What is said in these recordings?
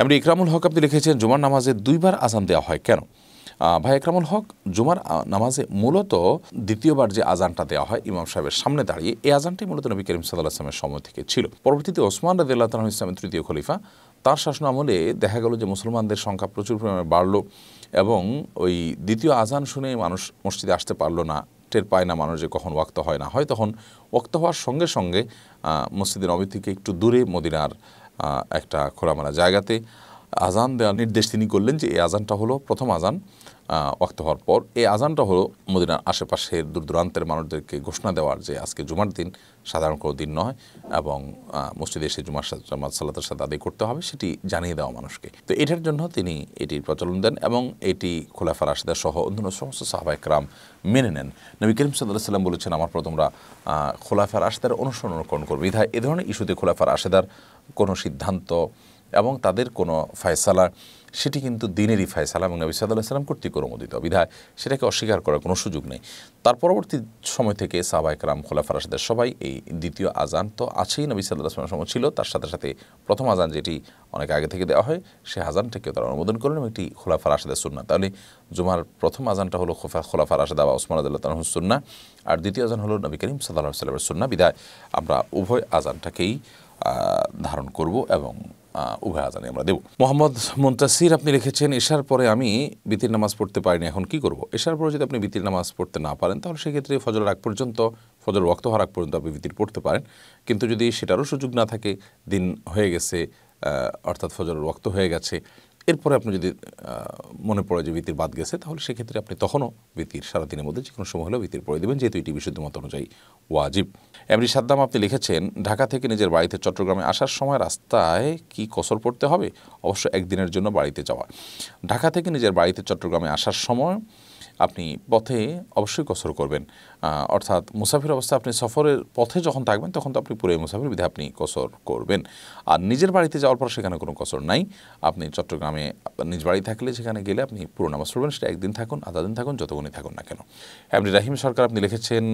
এমনি ইকরামুল হক আপনি লিখেছেন জুমার নামাজে দুইবার আজান দেওয়া হয় কেন ভাই একরামুল হক জুমার নামাজে মূলত দ্বিতীয়বার যে আজানটা দেওয়া হয় ইমাম সাহেবের সামনে দাঁড়িয়ে এই আজানটি মূলত নবী করিম সাল্লাহ ইসলামের সময় থেকে ছিল পরবর্তীতে ওসমান রাজিল্লাহ তালন ইসলামের তৃতীয় খলিফা তার শাসন আমলে দেখা গেল যে মুসলমানদের সংখ্যা প্রচুর পরিমাণে বাড়ল এবং ওই দ্বিতীয় আজান শুনে মানুষ মসজিদে আসতে পারলো না টের পায় না মানুষ যে কখন ওয়াক্ত হয় না হয় তখন ওক্ত হওয়ার সঙ্গে সঙ্গে মসজিদের নবী থেকে একটু দূরে মদিনার একটা খোলামেলা জায়গাতে আজান দেওয়ার নির্দেশ তিনি করলেন যে এই আজানটা হলো প্রথম আজান ওয়াক্ত হওয়ার পর এই আজানটা হলো মদিনার আশেপাশের দূর দূরান্তের মানুষদেরকে ঘোষণা দেওয়ার যে আজকে জুমার দিন সাধারণ কোনো দিন নয় এবং মসজিদে এসে জুমার জামাত সাল্লাতের সাথে আদায় করতে হবে সেটি জানিয়ে দেওয়া মানুষকে তো এটার জন্য তিনি এটির প্রচলন দেন এবং এটি খোলাফা আশেদার সহ অন্যান্য সমস্ত সাহাবা একরাম মেনে নেন নবী করিম সাল্লাহ সাল্লাম বলেছেন আমার প্রথমরা তোমরা খোলাফা রাশেদার অনুসরণ অনুকরণ করবে বিধায় এ ধরনের ইস্যুতে খোলাফা রাশেদার কোনো সিদ্ধান্ত এবং তাদের কোনো ফয়সালা সেটি কিন্তু দিনেরই ফয়সালা এবং নবী সাদা সাল্লাম কর্তৃক অনুমোদিত বিধায় সেটাকে অস্বীকার করার কোনো সুযোগ নেই তার পরবর্তী সময় থেকে সাহবা একরাম খোলা রাশেদের সবাই এই দ্বিতীয় আজান তো আছেই নবী সাল্লাহ সাল্লাম সময় ছিল তার সাথে সাথে প্রথম আজান যেটি অনেক আগে থেকে দেওয়া হয় সে আজানটাকেও তারা অনুমোদন করলেন এটি খোলা রাশেদের সুন্না তাহলে জুমার প্রথম আজানটা হলো খোফা খোলাফা রাশেদা বা ওসমান আদাল্লাহ তালহ সুন্না আর দ্বিতীয় আজান হলো নবী করিম সাল্লাহ সাল্লামের সুন্না বিধায় আমরা উভয় আজানটাকেই ধারণ করব এবং উভয় আজানে আমরা দেব মোহাম্মদ মুন্তাসির আপনি লিখেছেন এশার পরে আমি বিতির নামাজ পড়তে পারিনি এখন কি করব এশার পরে যদি আপনি বিতির নামাজ পড়তে না পারেন তাহলে সেক্ষেত্রে ফজর আগ পর্যন্ত ফজর রক্ত হওয়ার আগ পর্যন্ত আপনি বিতির পড়তে পারেন কিন্তু যদি সেটারও সুযোগ না থাকে দিন হয়ে গেছে অর্থাৎ ফজরের রক্ত হয়ে গেছে এরপরে আপনি যদি মনে পড়ে যে ভীতির বাদ গেছে তাহলে সেক্ষেত্রে আপনি তখনও ভীতির সারাদিনের মধ্যে যে কোনো সময় হলেও ভীতির পড়ে দেবেন যেহেতু এটি বিশুদ্ধ মত অনুযায়ী ওয়াজিব এমনি সাদ্দাম আপনি লিখেছেন ঢাকা থেকে নিজের বাড়িতে চট্টগ্রামে আসার সময় রাস্তায় কি কসর পড়তে হবে অবশ্য একদিনের জন্য বাড়িতে যাওয়া ঢাকা থেকে নিজের বাড়িতে চট্টগ্রামে আসার সময় আপনি পথে অবশ্যই কসর করবেন অর্থাৎ মুসাফির অবস্থা আপনি সফরের পথে যখন থাকবেন তখন তো আপনি পুরো মুসাফির বিধে আপনি কসর করবেন আর নিজের বাড়িতে যাওয়ার পর সেখানে কোনো কসর নাই আপনি চট্টগ্রামে নিজ বাড়ি থাকলে সেখানে গেলে আপনি পুরো নামাজ পড়বেন সেটা একদিন থাকুন আধা দিন থাকুন যতক্ষণই থাকুন না কেন আপনি রাহিম সরকার আপনি লিখেছেন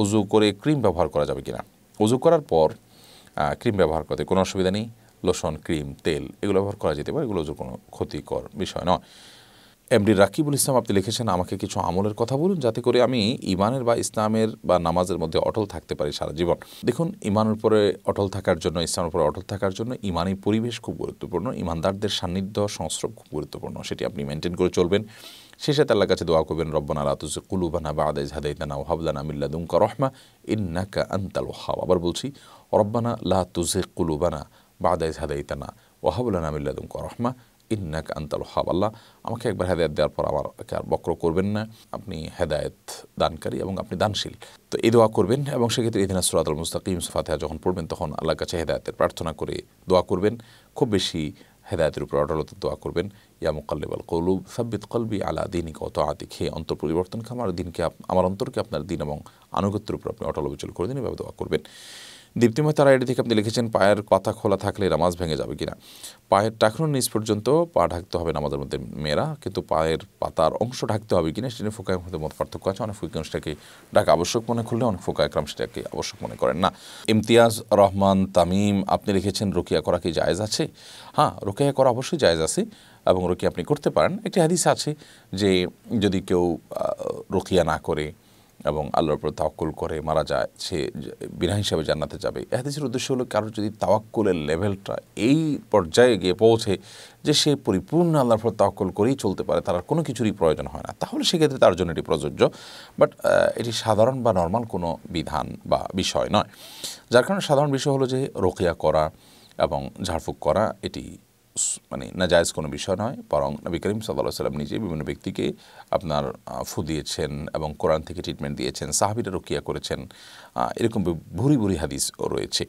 উজু করে ক্রিম ব্যবহার করা যাবে কিনা অজু করার পর ক্রিম ব্যবহার করতে কোনো অসুবিধা নেই লোশন ক্রিম তেল এগুলো ব্যবহার করা যেতে পারে এগুলো কোনো ক্ষতিকর বিষয় নয় এমডি রাকিবুল ইসলাম আপনি লিখেছেন আমাকে কিছু আমলের কথা বলুন যাতে করে আমি ইমানের বা ইসলামের বা নামাজের মধ্যে অটল থাকতে পারি সারা জীবন দেখুন ইমানের উপরে অটল থাকার জন্য ইসলামের উপরে অটল থাকার জন্য ইমানি পরিবেশ খুব গুরুত্বপূর্ণ ইমানদারদের সান্নিধ্য সংস্রব খুব গুরুত্বপূর্ণ সেটি আপনি মেনটেন করে চলবেন শেষে তাল্লাহ কাছে দোয়া করবেন রব্বানা রাতুজ কুলুবানা বা আদাইজ হাদাইতানা ওহাবলানা মিল্লাদুমকা রহমা ইন্নাকা আন্তাল ওহাব আবার বলছি রব্বানা লা তুজে কুলুবানা বা আদাইজ হাদাইতানা ওহাবলানা মিল্লাদুমকা রহমা ইন্নাক আন্তাল হাব আল্লাহ আমাকে একবার হেদায়ত দেওয়ার পর আমার আর বক্র করবেন না আপনি হেদায়ত দানকারী এবং আপনি দানশীল তো এই দোয়া করবেন এবং সেক্ষেত্রে ইদিনা সুরাত মুস্তাকিম ফাতেহা যখন পড়বেন তখন আল্লাহর কাছে হেদায়তের প্রার্থনা করে দোয়া করবেন খুব বেশি হেদায়তের উপর অটলতা দোয়া করবেন ইয়া মুকাল্লিব আল কৌলুব সাব্বিত কলবি আলা দিন কত আতি খেয়ে অন্তর পরিবর্তন খামার দিনকে আমার অন্তরকে আপনার দিন এবং আনুগত্যের উপর আপনি অটল অবিচল করে দিন এভাবে দোয়া করবেন দীপ্তিময় তারা এটি থেকে আপনি লিখেছেন পায়ের কথা খোলা থাকলে নামাজ ভেঙে যাবে কিনা পায়ের টাকনোর নিচ পর্যন্ত পা ঢাকতে হবে নামাজের মধ্যে মেয়েরা কিন্তু পায়ের পাতার অংশ ঢাকতে হবে কিনা সেটি ফোকায় মধ্যে মত পার্থক্য আছে অনেক ফোকায় সেটাকে ডাকা আবশ্যক মনে করলে অনেক ফোকায় ক্রাম সেটাকে আবশ্যক মনে করেন না ইমতিয়াজ রহমান তামিম আপনি লিখেছেন রোকিয়া করা কি জায়জ আছে হ্যাঁ রোকিয়া করা অবশ্যই জায়েজ আছে এবং রোকিয়া আপনি করতে পারেন একটি হাদিস আছে যে যদি কেউ রোকিয়া না করে এবং আল্লাহর উপর তাওয়াক্কুল করে মারা যায় সে বিনা হিসাবে জান্নাতে যাবে এহাদিসের উদ্দেশ্য হলো কারোর যদি তাওয়াক্কুলের লেভেলটা এই পর্যায়ে গিয়ে পৌঁছে যে সে পরিপূর্ণ আল্লাহর উপর তাওয়াক্কুল করেই চলতে পারে তার কোনো কিছুরই প্রয়োজন হয় না তাহলে সেক্ষেত্রে তার জন্য এটি প্রযোজ্য বাট এটি সাধারণ বা নর্মাল কোনো বিধান বা বিষয় নয় যার কারণে সাধারণ বিষয় হলো যে রোকিয়া করা এবং ঝাড়ফুঁক করা এটি মানে নাজায়জ কোনো বিষয় নয় বরং নবী করিম সাল্লাহ সাল্লাম নিজে বিভিন্ন ব্যক্তিকে আপনার ফু দিয়েছেন এবং কোরআন থেকে ট্রিটমেন্ট দিয়েছেন সাহাবিরা রক্ষিয়া করেছেন এরকম ভুরি ভুরি হাদিস রয়েছে